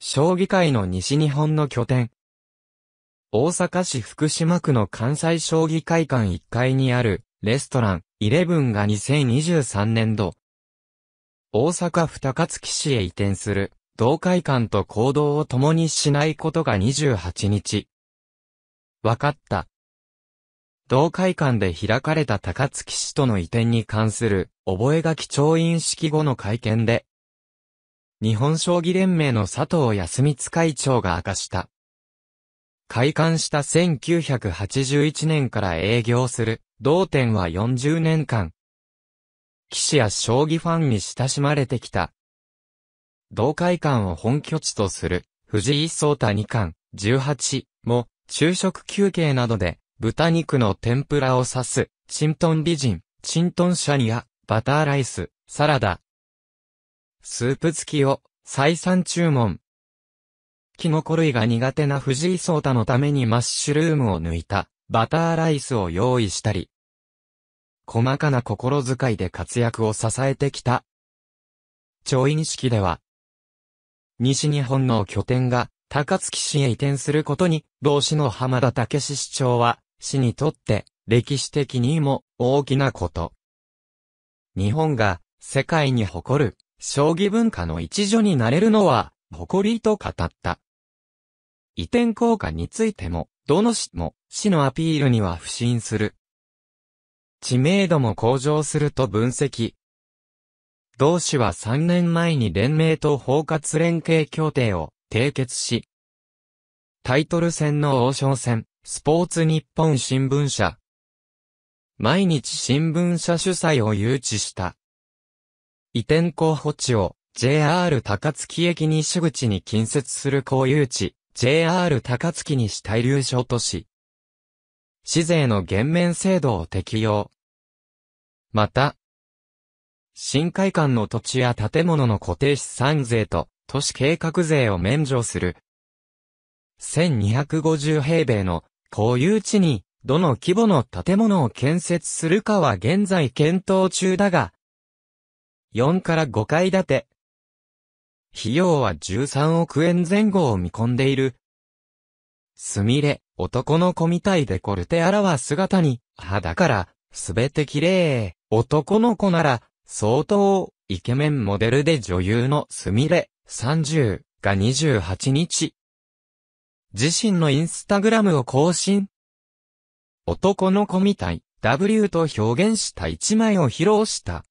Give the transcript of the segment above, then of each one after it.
将棋界の西日本の拠点。大阪市福島区の関西将棋会館1階にあるレストラン11が2023年度。大阪府高市へ移転する同会館と行動を共にしないことが28日。わかった。同会館で開かれた高槻市との移転に関する覚書調印式後の会見で日本将棋連盟の佐藤康光会長が明かした。開館した1981年から営業する、同店は40年間。騎士や将棋ファンに親しまれてきた。同会館を本拠地とする、藤井聡太二冠、18も、昼食休憩などで、豚肉の天ぷらを指す、チントン美人、チントンシャニア、バターライス、サラダ、スープ付きを再三注文。キノコ類が苦手な藤井聡太のためにマッシュルームを抜いたバターライスを用意したり、細かな心遣いで活躍を支えてきた。調印式では、西日本の拠点が高槻市へ移転することに、同市の浜田武史市長は、市にとって歴史的にも大きなこと。日本が世界に誇る将棋文化の一助になれるのは、誇りと語った。移転効果についても、どの市も、市のアピールには不信する。知名度も向上すると分析。同市は3年前に連盟と包括連携協定を締結し、タイトル戦の王将戦、スポーツ日本新聞社。毎日新聞社主催を誘致した。移転候補地を JR 高槻駅西口に近接する公有地、JR 高槻たい。流小都市。市税の減免制度を適用。また、新会館の土地や建物の固定資産税と都市計画税を免除する。1250平米の公有地にどの規模の建物を建設するかは現在検討中だが、4から5階建て。費用は13億円前後を見込んでいる。すみれ、男の子みたいでコルテアラは姿に、肌から、すべて綺麗。男の子なら、相当、イケメンモデルで女優のすみれ、30が28日。自身のインスタグラムを更新。男の子みたい、W と表現した一枚を披露した。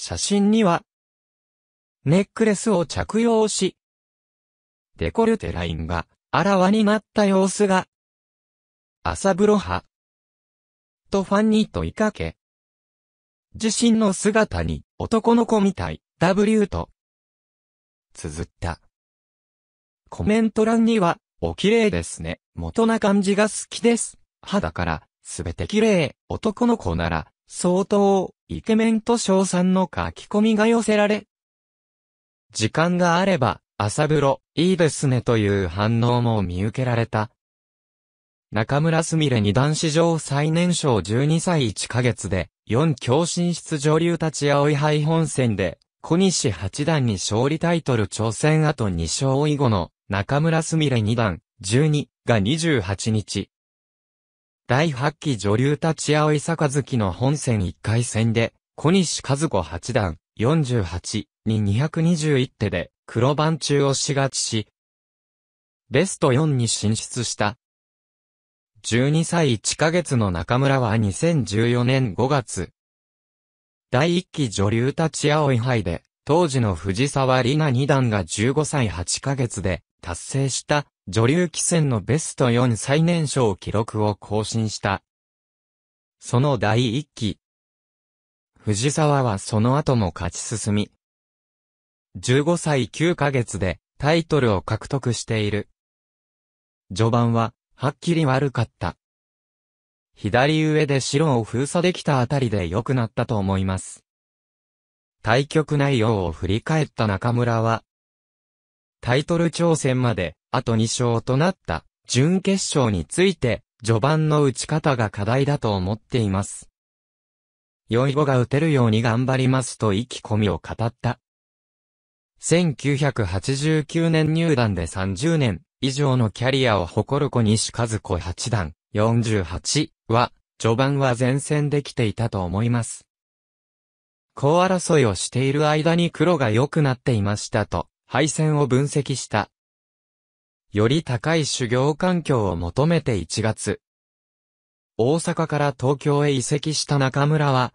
写真には、ネックレスを着用し、デコルテラインがあらわになった様子が、朝風呂派、とファンに問いかけ、自身の姿に男の子みたい、W と、綴った。コメント欄には、お綺麗ですね。元な感じが好きです。肌から、すべて綺麗。男の子なら、相当、イケメンと称賛の書き込みが寄せられ、時間があれば、朝風呂、いいですねという反応も見受けられた。中村すみれ二段史上最年少12歳1ヶ月で、4強進出女流立ち青い杯本戦で、小西八段に勝利タイトル挑戦後2勝以後の中村すみれ二段12が28日、第8期女流立ち葵杯の本戦1回戦で、小西和子八段、48に221手で、黒番中をしがちし、ベスト4に進出した。12歳1ヶ月の中村は2014年5月、第1期女流立ち葵杯で、当時の藤沢里奈二段が15歳8ヶ月で達成した女流棋戦のベスト4最年少記録を更新した。その第1期。藤沢はその後も勝ち進み。15歳9ヶ月でタイトルを獲得している。序盤は、はっきり悪かった。左上で白を封鎖できたあたりで良くなったと思います。対局内容を振り返った中村は、タイトル挑戦まであと2勝となった準決勝について、序盤の打ち方が課題だと思っています。良い子が打てるように頑張りますと意気込みを語った。1989年入団で30年以上のキャリアを誇る小西和子八段48は、序盤は前線できていたと思います。こう争いをしている間に黒が良くなっていましたと、敗戦を分析したより高い修行環境を求めて1月、大阪から東京へ移籍した中村は、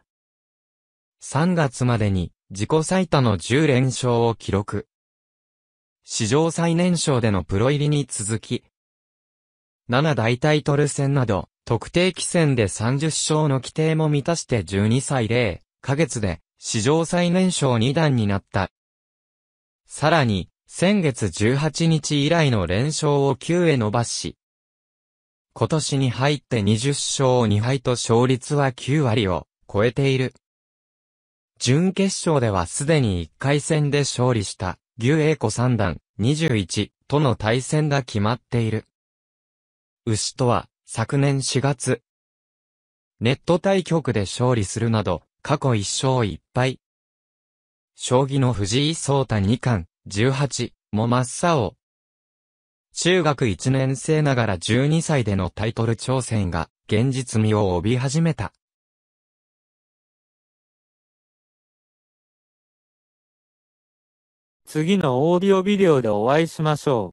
3月までに自己最多の10連勝を記録。史上最年少でのプロ入りに続き、7大タイトル戦など、特定期戦で30勝の規定も満たして12歳0ヶ月で、史上最年少2段になった。さらに、先月18日以来の連勝を9へ伸ばし、今年に入って20勝2敗と勝率は9割を超えている。準決勝ではすでに1回戦で勝利した牛栄子三段21との対戦が決まっている。牛とは昨年4月、ネット対局で勝利するなど過去1勝1敗。将棋の藤井聡太二冠、18も真っ青。中学1年生ながら12歳でのタイトル挑戦が現実味を帯び始めた。次のオーディオビデオでお会いしましょう。